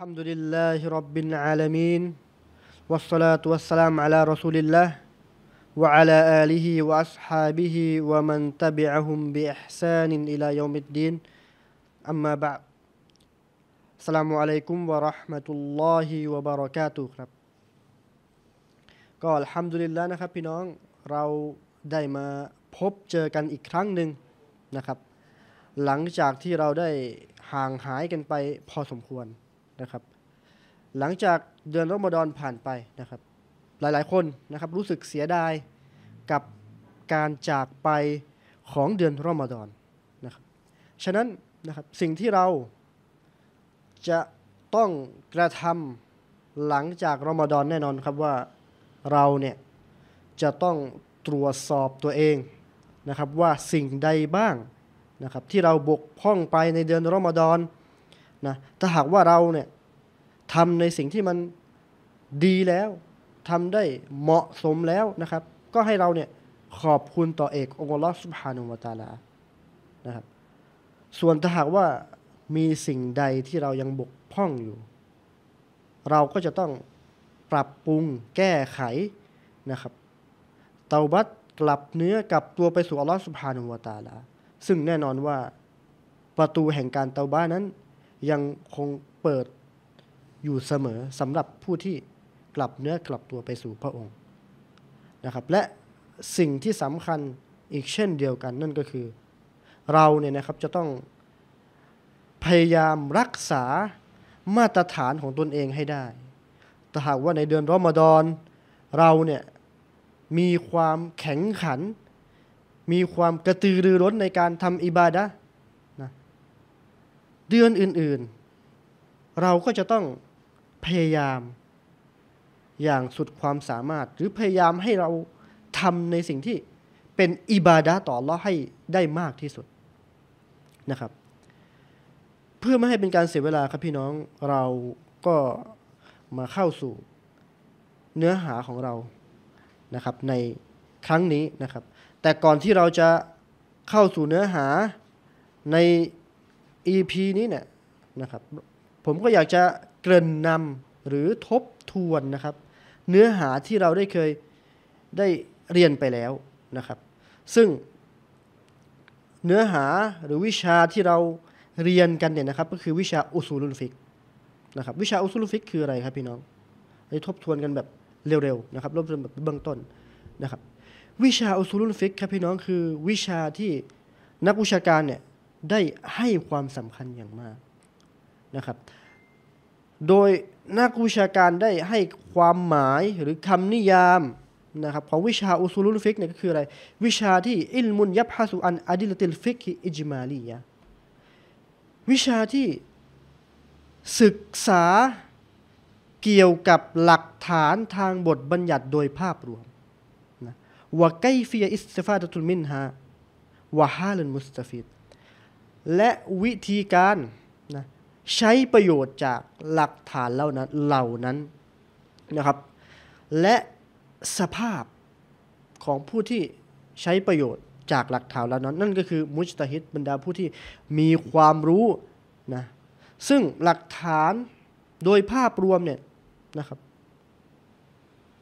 الحمد لله رب العالمين والصلاة والسلام على رسول الله وعلى آله وأصحابه ومن تبعهم بإحسان إلى يوم الدين أما بعد السلام عليكم ورحمة الله وبركاته ครับก็ الحمد ل ل ه นะครับพี่น้องเราได้มาพบเจอกันอีกครั้งหนึ่งนะครับหลังจากที่เราได้ห่างหายกันไปพอสมควรนะครับหลังจากเดือนรอมฎอนผ่านไปนะครับหลายๆคนนะครับรู้สึกเสียดายกับการจากไปของเดือนรอมฎอนนะครับฉะนั้นนะครับสิ่งที่เราจะต้องกระทำหลังจากรอมฎอนแน่นอนครับว่าเราเนี่ยจะต้องตรวจสอบตัวเองนะครับว่าสิ่งใดบ้างนะครับที่เราบกพร่องไปในเดือนรอมฎอนนะ ถ้าหากว่าเราเนี่ยทำในสิ่งที่มันดีแล้ว ทำได้เหมาะสมแล้วนะครับ ก็ให้เราเนี่ยขอบคุณต่อเอกองค์ลอสุภานุวตาลานะครับ ส่วนถ้าหากว่ามีสิ่งใดที่เรายังบกพร่องอยู่ เราก็จะต้องปรับปรุงแก้ไขนะครับ เตาบัตกลับเนื้อกลับตัวไปสู่อัลลอฮฺสุบฮานุวาตาลา ซึ่งแน่นอนว่าประตูแห่งการเตาบ้านั้นยังคงเปิดอยู่เสมอสำหรับผู้ที่กลับเนื้อกลับตัวไปสู่พระองค์นะครับและสิ่งที่สำคัญอีกเช่นเดียวกัน นั่นก็คือเราเนี่ยนะครับจะต้องพยายามรักษามาตรฐานของตนเองให้ได้ แต่หากว่าในเดือนรอมฎอน เราเนี่ยมีความแข็งขัน มีความกระตือรือร้นในการทำอิบาดะเดือนอื่นๆ เราก็จะต้องพยายามอย่างสุดความสามารถ หรือพยายามให้เราทำในสิ่งที่เป็นอิบาดาต่อเราให้ได้มากที่สุดนะครับ เพื่อไม่ให้เป็นการเสียเวลาครับ พี่น้องเราก็มาเข้าสู่เนื้อหาของเรานะครับ ในครั้งนี้นะครับ แต่ก่อนที่เราจะเข้าสู่เนื้อหาใน EP นี้เนี่ยนะครับผมก็อยากจะเกริ่นนำหรือทบทวนนะครับ เนื้อหาที่เราได้เคยได้เรียนไปแล้วนะครับ ซึ่งเนื้อหาหรือวิชาที่เราเรียนกันเนี่ยนะครับ ก็คือวิชาอุสูลุนฟิกนะครับวิชาอุสูลุนฟิกคืออะไรครับพี่น้องไปทบทวนกันแบบเร็วๆนะครับรวบรวมแบบเบื้องต้นนะครับ วิชาอุสูลุนฟิกครับพี่น้องคือวิชาที่นักวิชาการเนี่ยได้ให้ความสำคัญอย่างมาก นะครับ โดยนักวิชาการได้ให้ความหมายหรือคำนิยาม นะครับของวิชาอุซูลุลฟิกเนี่ยก็คืออะไร วิชาที่อิลมุนยับฮาสุอันอดิลติลฟิกอิจมาลียะ วิชาที่ศึกษาเกี่ยวกับหลักฐานทางบทบัญญัติโดยภาพรวมนะวะไกฟียอิสฟาตุลมินฮาวะฮาลมุสตฟิดและวิธีการนะใช้ประโยชน์จากหลักฐานเหล่านั้นเหล่านั้นนะครับและสภาพของผู้ที่ใช้ประโยชน์จากหลักฐานเหล่านั้นนั่นก็คือ มุชตฮิตบรรดาผู้ที่มีความรู้นะซึ่งหลักฐานโดยภาพรวมเนี่ยนะครับ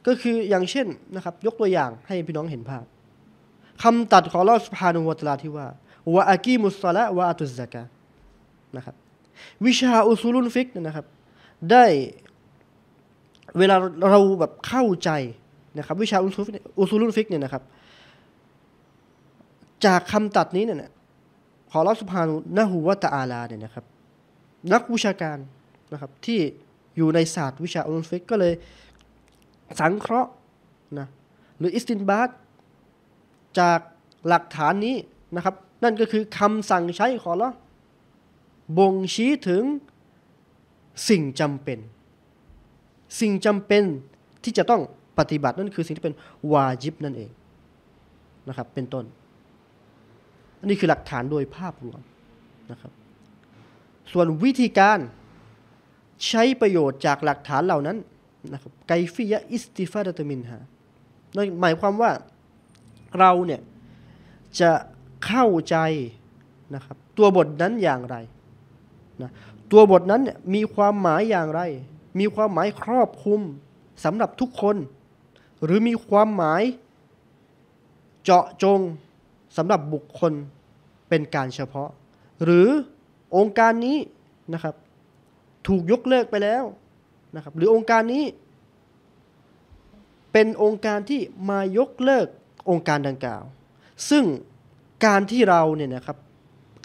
ก็คืออย่างเช่นนะครับยกตัวอย่างให้พี่น้องเห็นภาพคำตัดของลอสพานุวัตลาที่ว่าวะอากีมุสซาละวะอัตุสกะนะครับ วิชาอุซูลุนฟิกนะครับ ได้เวลาเราแบบเข้าใจนะครับ วิชาอุซูุลุนฟิกเนี่ยนะครับ จากคำตัดนี้เนี่ยขอรับสุภานุนะฮูวะตาอาลาเนี่ยนะครับ นักวิชาการ นะครับ ที่อยู่ในศาสตร์วิชาอุลฟิกก็เลยสังเคราะห์ นะ หรืออิสตินบาตจากหลักฐานนี้ นะครับนั่นก็คือคำสั่งใช้ขอละบ่งชี้ถึงสิ่งจำเป็น สิ่งจำเป็นที่จะต้องปฏิบัตินั่นคือสิ่งที่เป็นวาจิบนั่นเองนะครับเป็นต้นอันนี้คือหลักฐานโดยภาพรวมนะครับ ส่วนวิธีการใช้ประโยชน์จากหลักฐานเหล่านั้นนะครับไกฟิยะอิสติฟาดตมินฮะหมายความว่าเราเนี่ย จะเข้าใจนะครับ ตัวบทนั้นอย่างไรนะตัวบทนั้นมีความหมายอย่างไร มีความหมายครอบคลุมสำหรับทุกคน หรือมีความหมาย เจาะจงสำหรับบุคคลเป็นการเฉพาะ หรือองค์การนี้นะครับถูกยกเลิกไปแล้วนะครับ หรือองค์การนี้ เป็นองค์การที่มายกเลิกองค์การดังกล่าว ซึ่งการที่เราเนี่ยนะครับ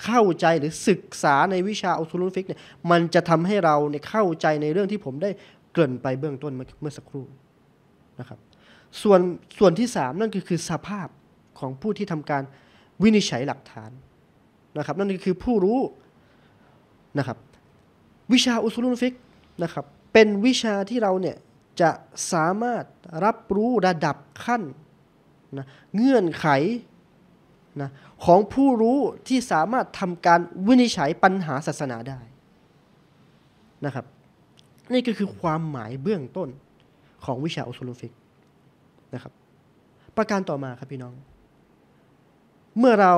เข้าใจหรือศึกษาในวิชาอุซูลุนฟิกเนี่ยมันจะทำให้เราเนี่ยเข้าใจในเรื่องที่ผมได้เกริ่นไปเบื้องต้นเมื่อสักครู่นะครับส่วนส่วนที่3นั่นก็คือสภาพของผู้ที่ทำการวินิจฉัยหลักฐานนะครับนั่นก็คือผู้รู้นะครับวิชาอุซุลุนฟิกนะครับเป็นวิชาที่เราเนี่ยจะสามารถรับรู้ระดับขั้นนะเงื่อนไขนะของผู้รู้ที่สามารถทำการวินิจฉัยปัญหาศาสนาได้นะครับ นี่ก็คือความหมายเบื้องต้นของวิชาอุสลลฟิกนะครับ ประการต่อมาครับพี่น้อง เมื่อเรา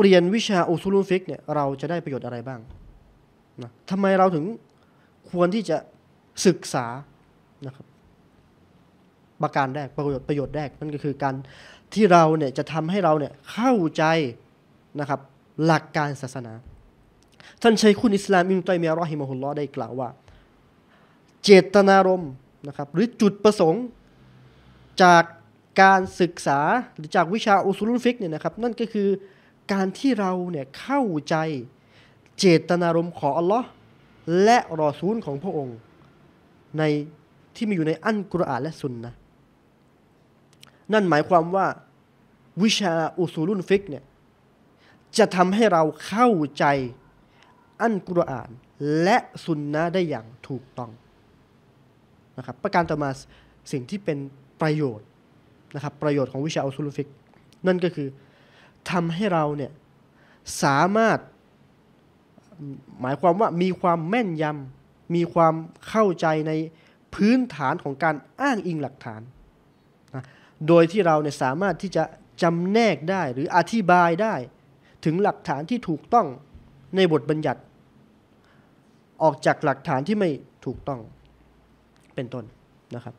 เรียนวิชาอุสลลฟิกเนี่ยเราจะได้ประโยชน์อะไรบ้างนะทำไมเราถึงควรที่จะศึกษานะครับประการแรกประโยชน์ประโยชน์แรกนั่นก็คือการที่เราเนี่ยจะทำให้เราเนี่ยเข้าใจนะครับหลักการศาสนาท่านชัยคุณอิสลามอิมตัยมียรอฮิมะฮุลลอได้กล่าวว่า เจตนารมณ์นะครับหรือจุดประสงค์จากการศึกษาหรือจากวิชาอุซุลฟิกเนี่ยนะครับนั่นก็คือการที่เราเนี่ยเข้าใจเจตนารมณ์ของอัลลอฮ์และรอซูลของพระองค์ในที่มีอยู่ในอันกุรอานและสุนนะนั่นหมายความว่าวิชาอุซูลุนฟิกเนี่ยจะทำให้เราเข้าใจ อันกุรอานและสุนนะได้อย่างถูกต้องนะครับประการต่อมาสิ่งที่เป็นประโยชน์นะครับ ประโยชน์ของวิชาอุซูลุนฟิกนั่นก็คือทำให้เราเนี่ยสามารถหมายความว่ามีความแม่นยำมีความเข้าใจในพื้นฐานของการอ้างอิงหลักฐานนะโดยที่เราเนี่ยสามารถที่จะจำแนกได้หรืออธิบายได้ถึงหลักฐานที่ถูกต้องในบทบัญญัติ ออกจากหลักฐานที่ไม่ถูกต้องเป็นต้นนะครับ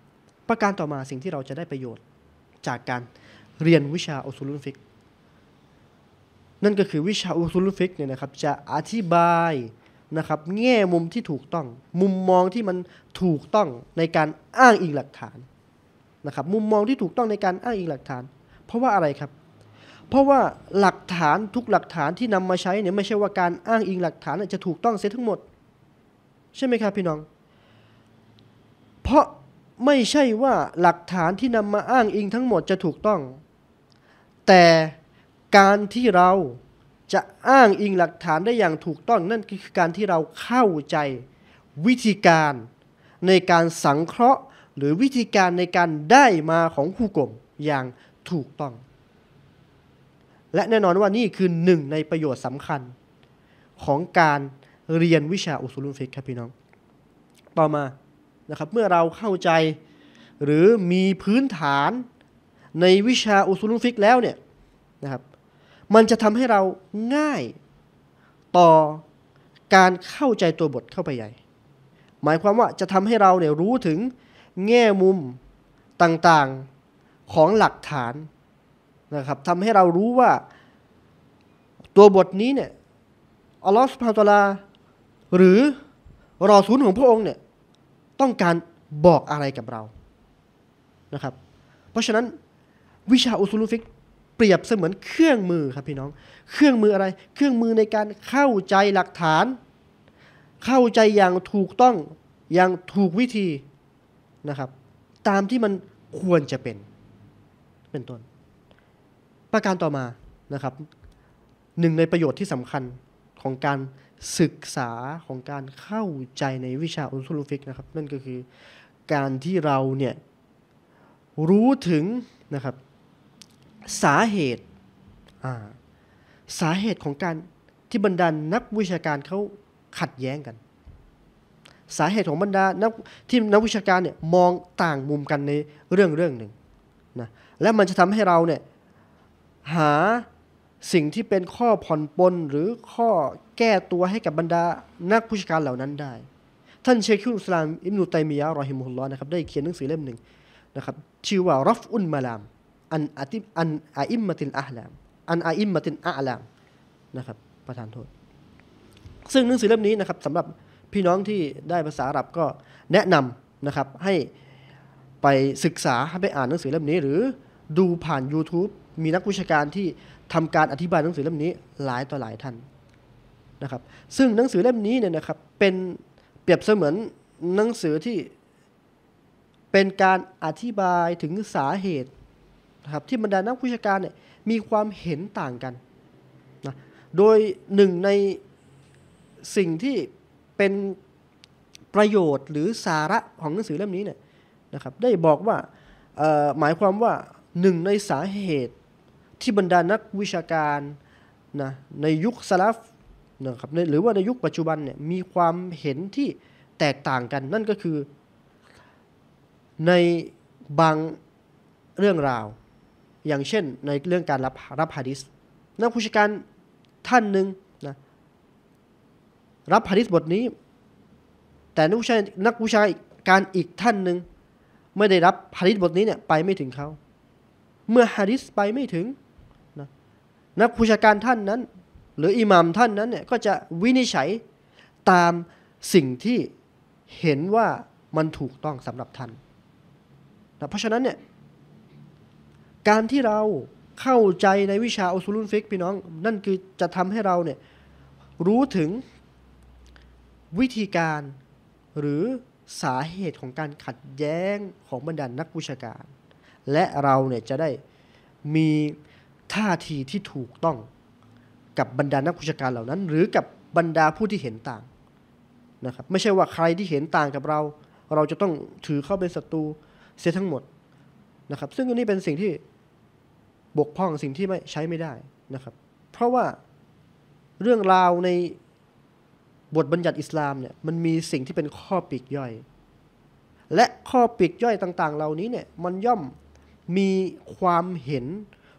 ประการต่อมาสิ่งที่เราจะได้ประโยชน์จากการเรียนวิชาอุซูลุนฟิกนั่นก็คือวิชาอุซูลุนฟิกเนี่ยนะครับจะอธิบายนะครับแง่มุมที่ถูกต้อง มุมมองที่มันถูกต้องในการอ้างอิงหลักฐานนะครับมุมมองที่ถูกต้องในการอ้างอิงหลักฐาน เพราะว่าอะไรครับ เพราะว่าหลักฐานทุกหลักฐานที่นำมาใช้เนี่ยไม่ใช่ว่าการอ้างอิงหลักฐานจะถูกต้องเสียทั้งหมด ใช่ไหมครับพี่น้อง เพราะไม่ใช่ว่าหลักฐานที่นำมาอ้างอิงทั้งหมดจะถูกต้อง แต่การที่เราจะอ้างอิงหลักฐานได้อย่างถูกต้อง นั่นคือการที่เราเข้าใจวิธีการในการสังเคราะห์หรือวิธีการในการได้มาของคู่กลมอย่างถูกต้อง และแน่นอนว่านี่คือหนึ่งในประโยชน์สำคัญของการเรียนวิชาอุสุลุนฟิกครับพี่น้อง ต่อมานะครับ เมื่อเราเข้าใจหรือมีพื้นฐานในวิชาอุสุลุนฟิกแล้วเนี่ยนะครับมันจะทำให้เราง่ายต่อการเข้าใจตัวบทเข้าไปใหญ่ หมายความว่าจะทำให้เราเนี่ยรู้ถึงแง่มุมต่างๆของหลักฐานนะครับทำให้เรารู้ว่าตัวบทนี้เนี่ยอัลลอฮฺสุบฮาตุลา หรือ รอซูลของพระองค์เนี่ยต้องการบอกอะไรกับเรานะครับ เพราะฉะนั้นวิชาอุซูลฟิกเปรียบเสมือนเครื่องมือครับพี่น้อง เครื่องมืออะไร เครื่องมือในการเข้าใจหลักฐาน เข้าใจอย่างถูกต้อง อย่างถูกวิธีนะครับตามที่มันควรจะเป็น เป็นต้น ประการต่อมา นะครับหนึ่งในประโยชน์ที่สำคัญของการศึกษาของการเข้าใจในวิชาอุลซูลฟิกนะครับนั่นก็คือการที่เราเนี่ยรู้ถึงนะครับสาเหตุ สาเหตุของการที่บรรดานนักวิชาการเขาขัดแย้งกันสาเหตุของบรรดานักที่นักวิชาการเนี่ยมองต่างมุมกันในเรื่องเรื่องหนึ่งนะและมันจะทำให้เราเนี่ยหาสิ่งที่เป็นข้อผ่อนปลนหรือข้อแก้ตัวให้กับบรรดา นักผู้ชการเหล่านั้นได้ ท่านเชคุลสลามอิมนุตัยมียะรอฮิมุลลอนะครับได้เขียนหนังสือเล่มหนึ่งนะครับชื่อว่ารอฟอุนมาลามอันอาติอันอาอิมมตินอาลามอันอาอิมมตินอาลามนะครับประธานโทษ ซึ่งหนังสือเล่มนี้นะครับสำหรับพี่น้องที่ได้ภาษาอาหรับก็แนะนำนะครับให้ไปศึกษาให้ไปอ่านหนังสือเล่มนี้หรือดูผ่าน YouTube มีนักวิชาการที่ทำการอธิบายหนังสือเล่มนี้หลายต่อหลายท่านนะครับ ซึ่งหนังสือเล่มนี้เนี่ยนะครับ เป็นเปรียบเสมือนหนังสือที่เป็นการอธิบายถึงสาเหตุนะครับที่บรรดานักวิชาการเนี่ยมีความเห็นต่างกันนะ โดยหนึ่งในสิ่งที่เป็นประโยชน์หรือสาระของหนังสือเล่มนี้เนี่ยนะครับได้บอกว่าหมายความว่าหนึ่งในสาเหตุที่บรรดานักวิชาการนะในยุคสลับนะครับหรือว่าในยุคปัจจุบันเนี่ยมีความเห็นที่แตกต่างกัน นั่นก็คือในบางเรื่องราว อย่างเช่นในเรื่องการรับรับฮะดิษนักวิชาการท่านหนึ่งรับฮะดิษบทนี้ แต่นักวิชานักวิชาการอีกท่านหนึ่งไม่ได้รับฮะดิษบทนี้เนี่ยไปไม่ถึงเขา เมื่อฮะดิษไปไม่ถึงนะนักวิชาการท่านนั้น หรืออิหมามท่านนั้นเนี่ย ก็จะวินิจฉัยตามสิ่งที่เห็นว่ามันถูกต้องสำหรับท่านนะเพราะฉะนั้นเนี่ยการที่เราเข้าใจในวิชาอุสูลุนฟิกพี่น้องนั่นคือจะทำให้เราเนี่ยรู้ถึงวิธีการหรือสาเหตุของการขัดแย้งของบรรดานนักวิชาการและเราเนี่ยจะได้มีท่าทีที่ถูกต้อง กับบรรดานักวิชาการเหล่านั้น หรือกับบรรดาผู้ที่เห็นต่างนะครับ ไม่ใช่ว่าใครที่เห็นต่างกับเรา เราจะต้องถือเข้าเป็นศัตรูเสียทั้งหมดนะครับ ซึ่งอันนี้เป็นสิ่งที่บกพร่องสิ่งที่ไม่ใช้ไม่ได้นะครับ เพราะว่าเรื่องราวในบทบัญญัติอิสลามเนี่ยมันมีสิ่งที่เป็นข้อปีกย่อย และข้อปีกย่อยต่าง ๆ เหล่านี้เนี่ยมันย่อมมีความเห็น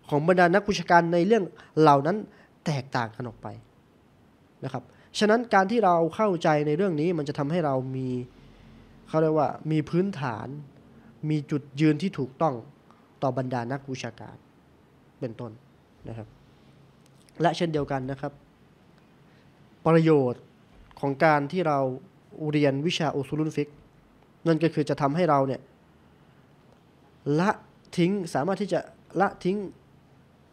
ของบรรดานักวิชาการในเรื่องเหล่านั้นแตกต่างกันออกไปนะครับฉะนั้นการที่เราเข้าใจในเรื่องนี้มันจะทำให้เรามีเขาเรียกว่ามีพื้นฐาน มีจุดยืนที่ถูกต้องต่อบรรดานักวิชาการเป็นต้นนะครับ และเช่นเดียวกันนะครับ ประโยชนของการที่เราเรียนวิชาอุซูลุนฟิกนั่นก็คือจะทำให้เราเนี่ยละทิ้งสามารถที่จะละทิ้ง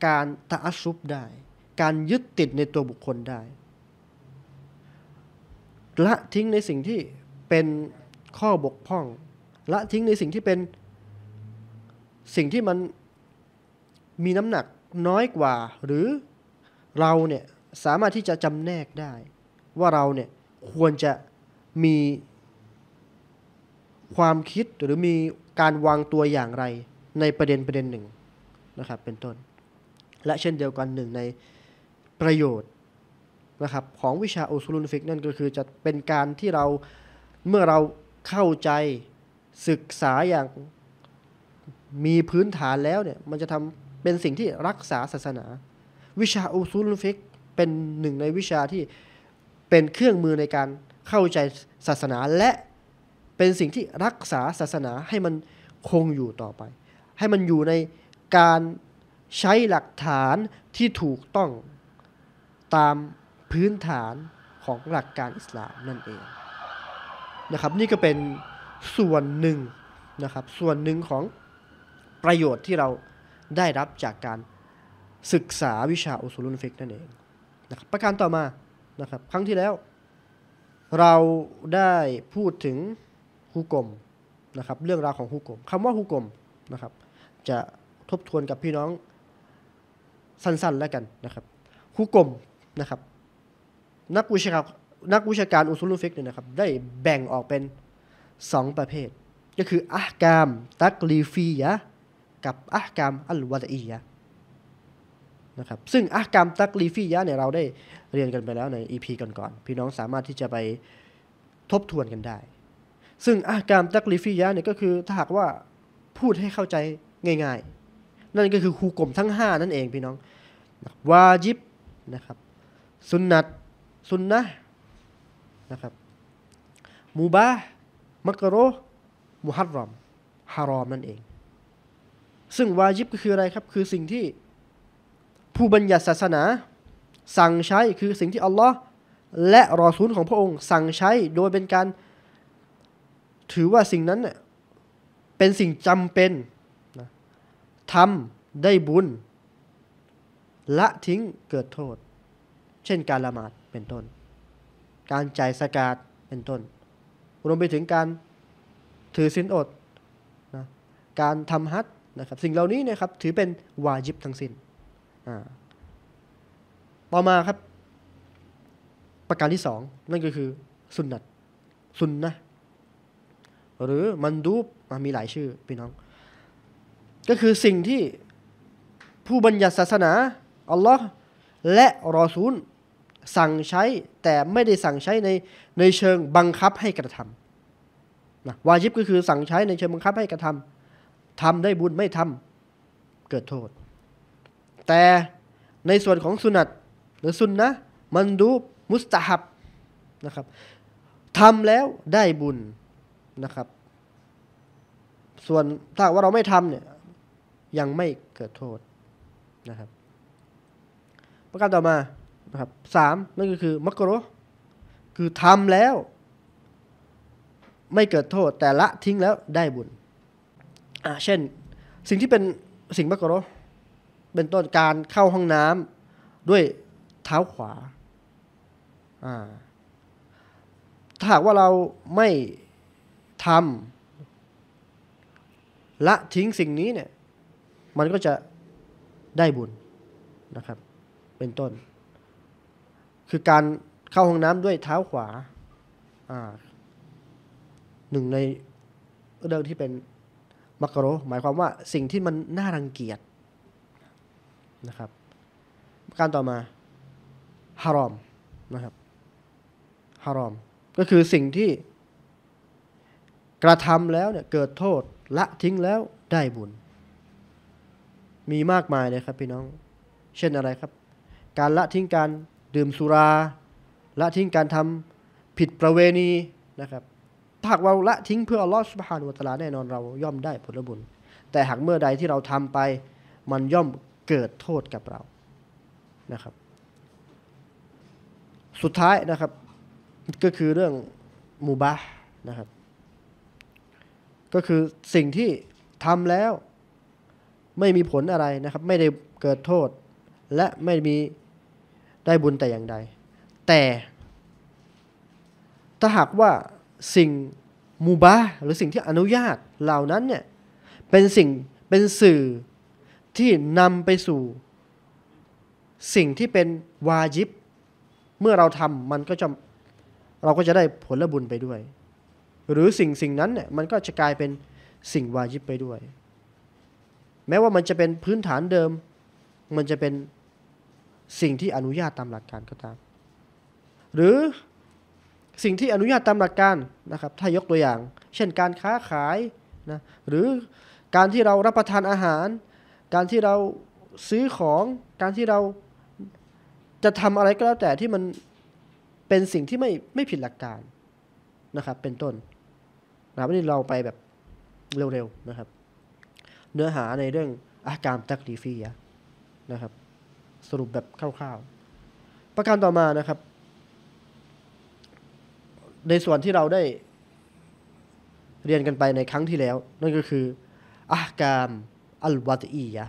การตะอัซุบได้ การยึดติดในตัวบุคคลได้ ละทิ้งในสิ่งที่เป็นข้อบกพร่องละทิ้งในสิ่งที่เป็นสิ่งที่มันมีน้ำหนักน้อยกว่า หรือเราเนี่ยสามารถที่จะจำแนกได้ว่าเราเนี่ยควรจะมีความคิดหรือมีการวางตัวอย่างไร ในประเด็นประเด็นหนึ่งนะครับ เป็นต้น และเช่นเดียวกันหนึ่งในประโยชน์นะครับ ของวิชาอุซูลุนฟิกนั่นก็คือจะเป็นการที่เราเมื่อเราเข้าใจศึกษาอย่างมีพื้นฐานแล้วเนี่ยมันจะทำเป็นสิ่งที่รักษาศาสนา วิชาอุซูลุนฟิกเป็นหนึ่งในวิชาที่เป็นเครื่องมือในการเข้าใจศาสนาและเป็นสิ่งที่รักษาศาสนาให้มันคงอยู่ต่อไป ให้มันอยู่ในการใช้หลักฐานที่ถูกต้องตามพื้นฐานของหลักการอิสลามนั่นเองนะครับนี่ก็เป็นส่วนหนึ่งนะครับ ส่วนหนึ่งของประโยชน์ที่เราได้รับจากการศึกษาวิชาอุสุลุนฟิกนั่นเองนะครับประการต่อมานะครับครั้งที่แล้วเราได้พูดถึงฮุกกลมนะครับ เรื่องราวของฮุกกลมคำว่าฮุกกลมนะครับจะทบทวนกับพี่น้องสั้นๆแล้วกันนะครับฮุกกลมนะครับนักวิชาการนักวิชาการอุซุลุฟิกเนี่ยนะครับได้แบ่งออกเป็น 2 ประเภท ก็คืออักามตักลีฟียะกับอักามอัลวาดียะนะครับซึ่งอักกรมตักลีฟียะเนี่ยเราได้เรียนกันไปแล้วใน EP ก่อนๆ พี่น้องสามารถที่จะไปทบทวนกันได้ ซึ่งอักกรมตักลีฟียะเนี่ยก็คือ ถ้าหากว่าพูดให้เข้าใจง่ายๆ นั่นก็คือคูกลมทั้ง 5 นั่นเองพี่น้องวาจิบนะครับสุนนัตสุนนะนะครับมูบามักโร มุฮัรรอมฮารอมนั่นเองซึ่ง วาจิบก็คืออะไรครับ คือสิ่งที่ผู้บัญญัติศาสนาสั่งใช้คือสิ่งที่ อัลลอฮ์และรอซูลของพระองค์ สั่งใช้โดยเป็นการถือว่าสิ่งนั้นเป็นสิ่งจำเป็นทำได้บุญ ละทิ้งเกิดโทษ เช่นการละหมาดเป็นต้น การจ่ายสกาดเป็นต้นรวมไปถึงการถือสินอดนะการทำฮัตนะครับสิ่งเหล่านี้นะครับถือเป็นวาจิบทั้งสิน้นต่อมาครับประการที่สอง นั่นก็คือสุนนัสุนนะหรือมันดูบมีหลายชื่อพี่น้อง ก็คือสิ่งที่ผู้บัญญัติศาสนาอัลลอฮ์และรอซูลสั่งใช้แต่ไม่ได้สั่งใช้ในในเชิงบังคับให้กระทำนะวาจิบก็คือสั่งใช้ในเชิงบังคับให้กระทำทำได้บุญไม่ทำเกิดโทษแต่ในส่วนของสุนัตหรือสุนนะมันดูมุสตาฮับนะครับทำแล้วได้บุญนะครับ ส่วนถ้าว่าเราไม่ทำเนี่ยยังไม่เกิดโทษนะครับ ประการต่อมานะครับสามนั่นก็คือ มักรคือทำแล้ว ไม่เกิดโทษแต่ละทิ้งแล้วได้บุญ อ่าเช่นสิ่งที่เป็นสิ่งมักโรเป็นต้นการเข้าห้องน้ำด้วยเท้าขวาถ้าหากว่าเราไม่ทำละทิ้งสิ่งนี้เนี่ยมันก็จะได้บุญนะครับ เป็นต้น คือการเข้าห้องน้ำด้วยเท้าขวาหนึ่งในเรื่องที่เป็นมักโรหมายความว่าสิ่งที่มันน่ารังเกียจนะครับการต่อมาฮารอมนะครับฮารอม ก็คือสิ่งที่กระทำแล้วเนี่ยเกิดโทษละทิ้งแล้วได้บุญ มีมากมายเลยครับ พี่น้อง เช่นอะไรครับ การละทิ้งการดื่มสุรา ละทิ้งการทำผิดประเวณีนะครับหากเราละทิ้งเพื่ออัลลอฮฺสุบฮานุวะตะลาแน่นอน เราย่อมได้ผลบุญ แต่หากเมื่อใดที่เราทำไปมันย่อมเกิดโทษกับเรา นะครับ สุดท้ายนะครับ ก็คือเรื่องมูบาห์นะครับ ก็คือสิ่งที่ทำแล้วไม่มีผลอะไรนะครับ ไม่ได้เกิดโทษและไม่มีได้บุญแต่อย่างใด แต่ ถ้าหากว่าสิ่งมูบาหรือสิ่งที่อนุญาตเหล่านั้นเนี่ย เป็นสิ่งเป็นสื่อที่นำไปสู่สิ่งที่เป็นวาญิบเมื่อเราทำมันก็จะเราก็จะได้ผลบุญไปด้วย หรือสิ่งสิ่งนั้นเนี่ยมันก็จะกลายเป็นสิ่งวาญิบไปด้วย แม้ว่ามันจะเป็นพื้นฐานเดิม มันจะเป็นสิ่งที่อนุญาตตามหลักการก็ตาม หรือสิ่งที่อนุญาตตามหลักการนะครับ ถ้ายกตัวอย่างเช่นการค้าขายนะหรือการที่เรารับประทานอาหารการที่เราซื้อของการที่เราจะทำอะไรก็แล้วแต่ที่มันเป็นสิ่งที่ไม่ไม่ผิดหลักการนะครับ เป็นต้นนะวันนี้เราไปแบบเร็วๆนะครับ เนื้อหาในเรื่องอาการตักดีฟีนะครับ สรุปแบบคร่าวๆ ประการต่อมานะครับ ในส่วนที่เราได้ เรียนกันไปในครั้งที่แล้ว นั่นก็คือ อาการอัลวัตอียะ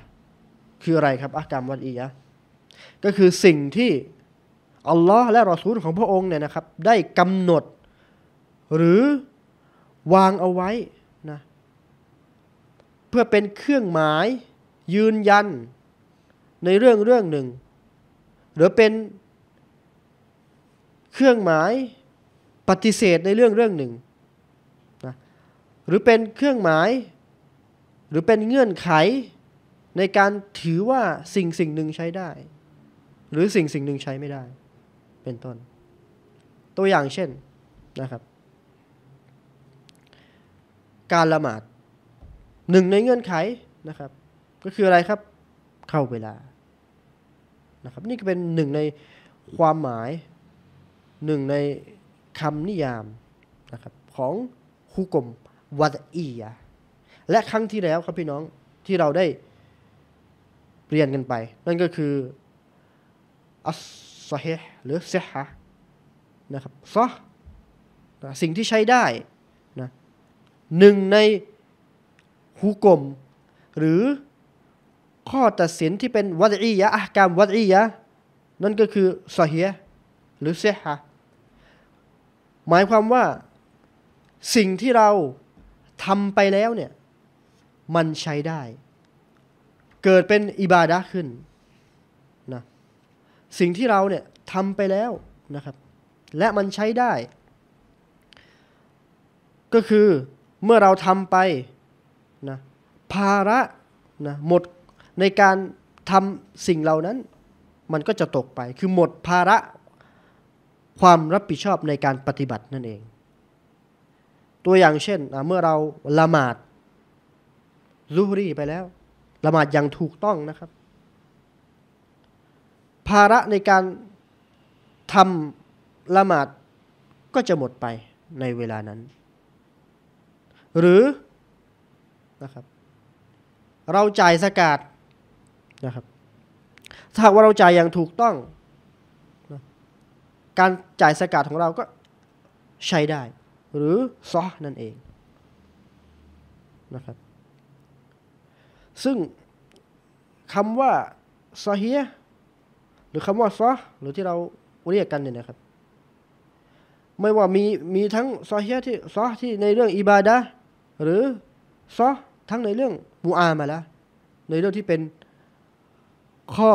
คืออะไรครับอักามวัตอียะก็คือสิ่งที่ อัลลอฮ์และรอซูลของพระองค์เนี่ยนะครับได้กำหนดหรือวางเอาไว้นะเพื่อเป็นเครื่องหมายยืนยันในเรื่องเรื่องหนึ่ง หรือเป็นเครื่องหมายปฏิเสธในเรื่องเรื่องหนึ่งนะหรือเป็นเครื่องหมายหรือเป็นเงื่อนไขในการถือว่าสิ่งสิ่งหนึ่งใช้ได้ หรือสิ่งสิ่งหนึ่งใช้ไม่ได้ เป็นต้น ตัวอย่างเช่นนะครับ การละหมาดหนึ่งในเงื่อนไขนะครับ ก็คืออะไรครับ เข้าเวลานะครับนี่ก็เป็นหนึ่งในความหมายหนึ่งในคำนิยามนะครับของฮุกกลมวัดอียะและครั้งที่แล้วครับพี่น้องที่เราได้เรียนกันไป นั่นก็คืออัสซฮหรือเซฮะนะครับซอสิ่งที่ใช้ได้นะหนึ่งในฮูกลมหรือข้อตัดสินที่เป็นวัตอียะอาการวัตอียะนั่นก็คือซอฮหรือเซฮะหมายความว่าสิ่งที่เราทำไปแล้วเนี่ยมันใช้ได้ เกิดเป็นอิบาดะขึ้นนะ สิ่งที่เราเนี่ยทำไปแล้วนะครับ และมันใช้ได้ ก็คือเมื่อเราทำไปนะภาระนะหมดในการทำสิ่งเหล่านั้น มันก็จะตกไป คือหมดภาระความรับผิดชอบในการปฏิบัตินั่นเอง ตัวอย่างเช่นเมื่อเราละหมาดซูฮรีไปแล้วละหมาดอย่างถูกต้องนะครับ ภาระในการทำละหมาดก็จะหมดไปในเวลานั้น หรือนะครับ เราจ่ายสกาดนะครับถ้าว่าเราจ่ายอย่างถูกต้อง การจ่ายสกาดของเราก็ใช้ได้ หรือ ซอนั่นเองนะครับซึ่งคำว่าซอเฮียหรือคำว่าซอหรือที่เราเรียกกันเนี่ยนะครับ ไม่ว่ามี มีทั้งซอเฮียที่ซอที่ในเรื่องอิบาดะหรือซอทั้งในเรื่องมูอามาละในเรื่องที่เป็นข้อ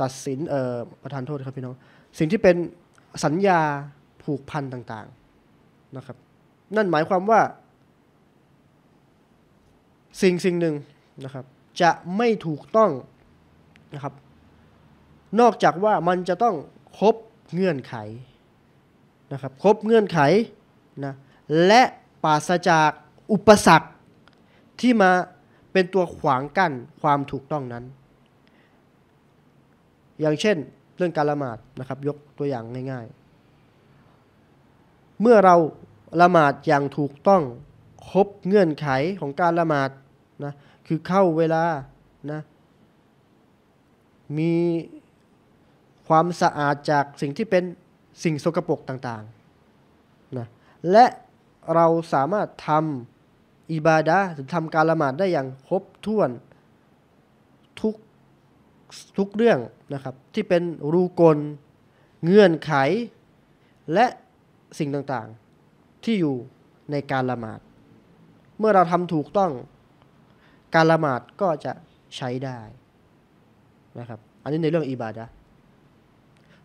ตัดสินเอ่อประธานโทษครับพี่น้องสิ่งที่เป็นสัญญาผูกพันต่าง ๆนะครับ นั่นหมายความว่า สิ่งสิ่งหนึ่งนะครับจะไม่ถูกต้องนะครับ นอกจากว่ามันจะต้องครบเงื่อนไขนะครับครบเงื่อนไขนะและปราศจากอุปสรรคที่มาเป็นตัวขวางกั้นความถูกต้องนั้น อย่างเช่นเรื่องการละหมาดนะครับยกตัวอย่างง่ายๆ เมื่อเราละหมาดอย่างถูกต้อง ครบเงื่อนไขของการละหมาดนะคือเข้าเวลา นะ มีความสะอาดจากสิ่งที่เป็นสิ่งสกปรกต่างๆ นะ และเราสามารถทำอิบาดะหรือทำการละหมาดได้อย่างครบถ้วนทุกทุกเรื่องนะครับที่เป็นรูกลเงื่อนไข และสิ่งต่างๆ ที่อยู่ในการละหมาด เมื่อเราทำถูกต้องการละหมาดก็จะใช้ได้นะครับอันนี้ในเรื่องอิบาดะ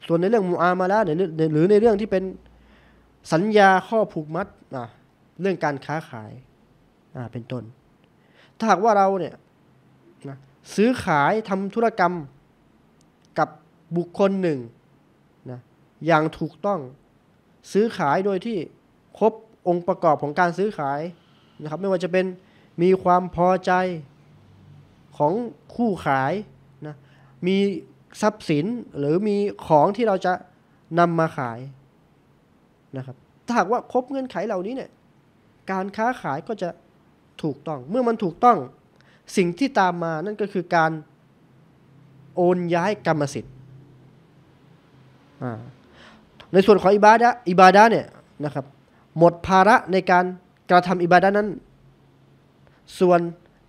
ส่วนในเรื่องมูอามาละหรือในเรื่องที่เป็นสัญญาข้อผูกมัดนะเรื่องการค้าขายนะเป็นต้นถ้าหากว่าเราเนี่ยนะซื้อขายทำธุรกรรมกับบุคคลหนึ่งนะอย่างถูกต้องซื้อขายโดยที่ครบองค์ประกอบของการซื้อขายนะครับ ไม่ว่าจะเป็นมีความพอใจของคู่ขายนะ มีทรัพย์สินหรือมีของที่เราจะนำมาขายนะครับ ถ้าหากว่าครบเงื่อนไขเหล่านี้เนี่ย การค้าขายก็จะถูกต้อง เมื่อมันถูกต้องสิ่งที่ตามมานั่นก็คือการโอนย้ายกรรมสิทธิ์ ในส่วนของอิบาดะอิบาดะเนี่ยนะครับ หมดภาระในการกระทำอิบาดะนั้นส่วน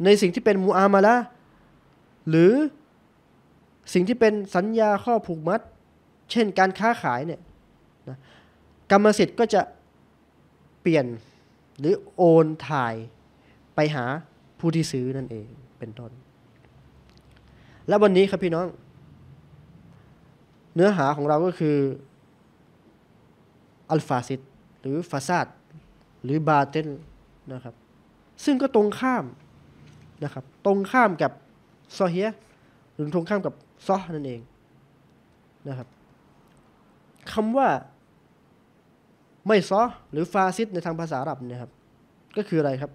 ในสิ่งที่เป็นมูอามาละหรือสิ่งที่เป็นสัญญาข้อผูกมัดเช่นการค้าขายเนี่ยนะกรรมสิทธิ์ก็จะเปลี่ยนหรือโอนถ่าย ไปหาผู้ที่ซื้อนั่นเองเป็นต้นและวันนี้ครับพี่น้อง เนื้อหาของเราก็คืออัลฟาซิต หรือฟาซาด หรือบาเตนนะครับซึ่งก็ตรงข้ามนะครับ ตรงข้ามกับซอเฮียหรือตรงข้ามกับ ซอนั่นเองนะครับคำว่าไม่ซอหรือฟาซิสในทางภาษาอังกับเนี่ยครับ ก็คืออะไรครับ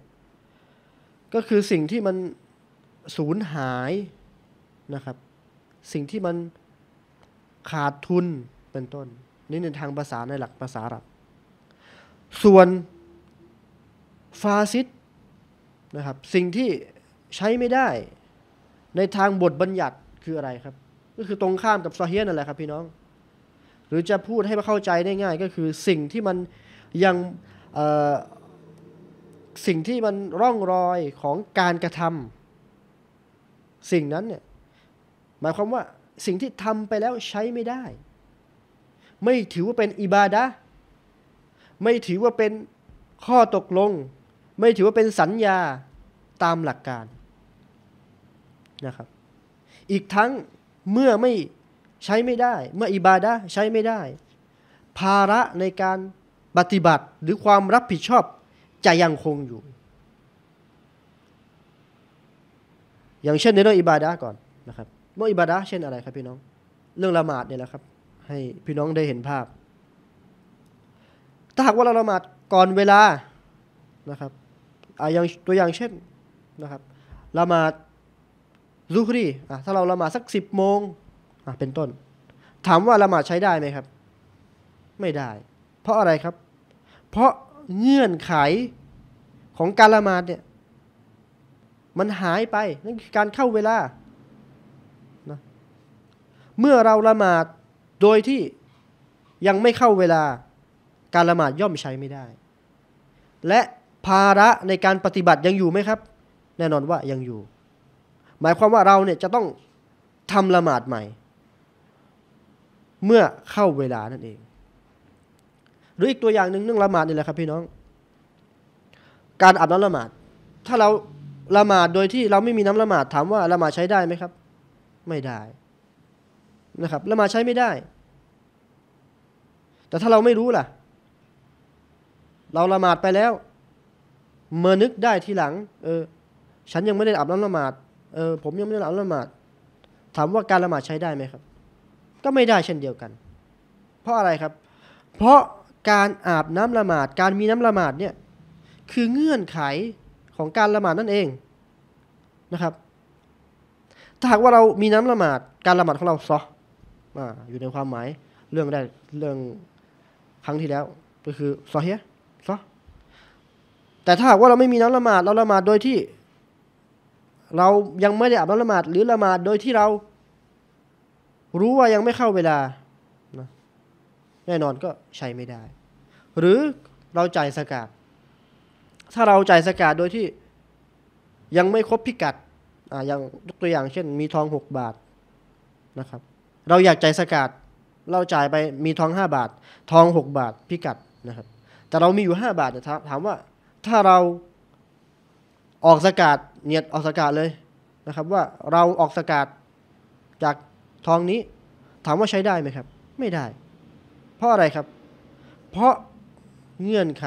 ก็คือสิ่งที่มัน สูญหายนะครับ สิ่งที่มันขาดทุนเป็นต้นนี่ในทางภาษาในหลักภาษาอังกับ ส่วนฟาซิสนะครับสิ่งที่ใช้ไม่ได้ในทางบทบัญญัติคืออะไรครับ ก็คือตรงข้ามกับซอเฮียนั่นแหละครับพี่น้อง หรือจะพูดให้เข้าใจได้ง่ายก็คือสิ่งที่มันยังสิ่งที่มันร่องรอยของการกระทำ สิ่งนั้นเนี่ยหมายความว่าสิ่งที่ทำไปแล้วใช้ไม่ได้ ไม่ถือว่าเป็นอิบาดะไม่ถือว่าเป็นข้อตกลง ไม่ถือว่าเป็นสัญญาตามหลักการนะครับ อีกทั้งเมื่อไม่ใช้ไม่ได้ เมื่ออิบาดะใช้ไม่ได้ ภาระในการปฏิบัติหรือความรับผิดชอบจะยังคงอยู่ อย่างเช่นในเรื่องอิบาดะก่อนนะครับ เมื่ออิบาดะเช่นอะไรครับพี่น้องเรื่องละหมาดเนี่ยแหละครับ ให้พี่น้องได้เห็นภาพ ถ้าหากว่าเราละหมาดก่อนเวลานะครับอย่างตัวอย่างเช่นนะครับละหมาดซุครีอ่ะ ถ้าเราละหมาดสักสิบโมงอ่ะเป็นต้น ถามว่าละหมาดใช้ได้ไหมครับ ไม่ได้ เพราะอะไรครับ เพราะเงื่อนไขของการละหมาดเนี่ยมันหายไปนั่นคือการเข้าเวลานะเมื่อเราละหมาดโดยที่ยังไม่เข้าเวลาการละหมาดย่อมใช้ไม่ได้ และภาระในการปฏิบัติยังอยู่ไหมครับแน่นอนว่ายังอยู่ หมายความว่าเราเนี่ย จะต้องทำละหมาดใหม่ เมื่อเข้าเวลานั่นเอง หรืออีกตัวอย่างหนึ่งเรื่องละหมาดนี่แหละครับ พี่น้อง การอาบน้ำละหมาด ถ้าเราละหมาดโดยที่เราไม่มีน้ำละหมาดถามว่าละหมาดใช้ได้ไหมครับ ไม่ได้ นะครับละหมาดใช้ไม่ได้ แต่ถ้าเราไม่รู้ล่ะ เราละหมาดไปแล้วเมื่อนึกได้ทีหลัง เออฉันยังไม่ได้อาบน้ำละหมาด เออผมยังไม่ได้อาบน้ำละหมาด ถามว่าการละหมาดใช้ได้ไหมครับ ก็ไม่ได้เช่นเดียวกัน เพราะอะไรครับ เพราะการอาบน้ำละหมาด การมีน้ำละหมาดเนี่ย คือเงื่อนไขของการละหมาดนั่นเอง นะครับ ถ้าหากว่าเรามีน้ำละหมาด การละหมาดของเราซออยู่ในความหมายเรื่องแรกเรื่องครั้งที่แล้ว ก็คือ ซอเฮียซอแต่ถ้าหากว่าเราไม่มีน้ำละหมาด เราละหมาดโดยที่เรายังไม่ได้อาบน้ำละหมาดหรือละหมาด โดยที่เรา รู้ว่ายังไม่เข้าเวลานะแน่นอนก็ใช้ไม่ได้ หรือเราจ่ายสกาดถ้าเราจ่ายสกาดโดยที่ยังไม่ครบพิกัดอ่าอย่างยกตัวอย่าง เช่น มีทองหกบาทนะครับ เราอยากจ่ายสกาดเราจ่ายไปมีทองห้าบาททองหกบาท พิกัดนะครับแต่เรามีอยู่ห้าบาทนะครับถามว่า ถ้าเราออกสกาดเนียดออกสกาดเลยนะครับว่าเราออกสกาดจากทองนี้ถามว่าใช้ได้ไหมครับ ไม่ได้ เพราะอะไรครับ เพราะเงื่อนไข